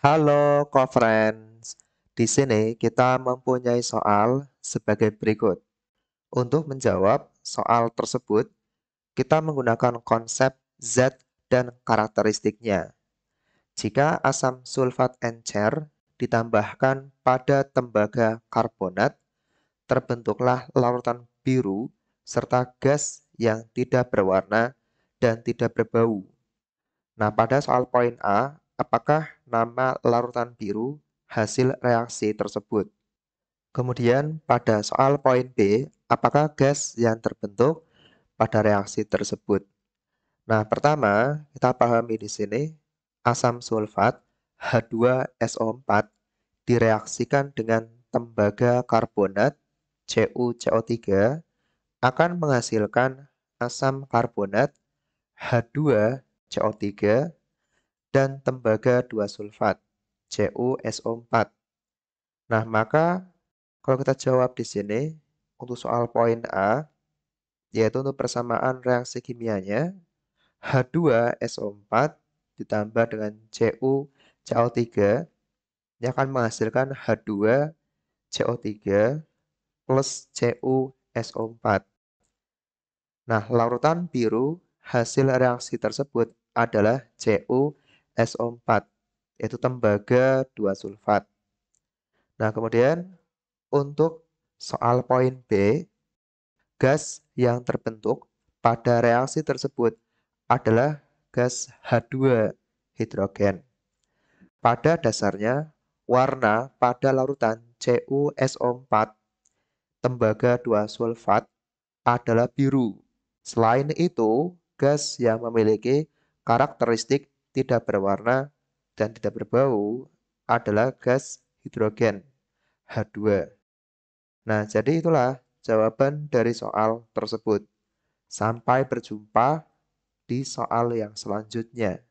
Halo co-friends. Di sini kita mempunyai soal sebagai berikut. Untuk menjawab soal tersebut, kita menggunakan konsep Z dan karakteristiknya. Jika asam sulfat encer ditambahkan pada tembaga karbonat, terbentuklah larutan biru serta gas yang tidak berwarna dan tidak berbau. Nah, pada soal poin A, apakah nama larutan biru hasil reaksi tersebut. Kemudian pada soal poin B, apakah gas yang terbentuk pada reaksi tersebut? Nah, pertama kita pahami di sini asam sulfat H2SO4 direaksikan dengan tembaga karbonat CuCO3 akan menghasilkan asam karbonat H2CO3 dan tembaga 2 sulfat, CuSO4. Nah, maka kalau kita jawab di sini untuk soal poin A, yaitu untuk persamaan reaksi kimianya, H2SO4 ditambah dengan cuco 3 ini akan menghasilkan H2CO3 plus CuSO4. Nah, larutan biru hasil reaksi tersebut adalah Cu SO4 yaitu tembaga 2 sulfat. Nah, kemudian untuk soal poin B, gas yang terbentuk pada reaksi tersebut adalah gas H2 hidrogen. Pada dasarnya, warna pada larutan CuSO4 tembaga 2 sulfat adalah biru. Selain itu, gas yang memiliki karakteristik tidak berwarna, dan tidak berbau adalah gas hidrogen H2. Nah, jadi itulah jawaban dari soal tersebut. Sampai berjumpa di soal yang selanjutnya.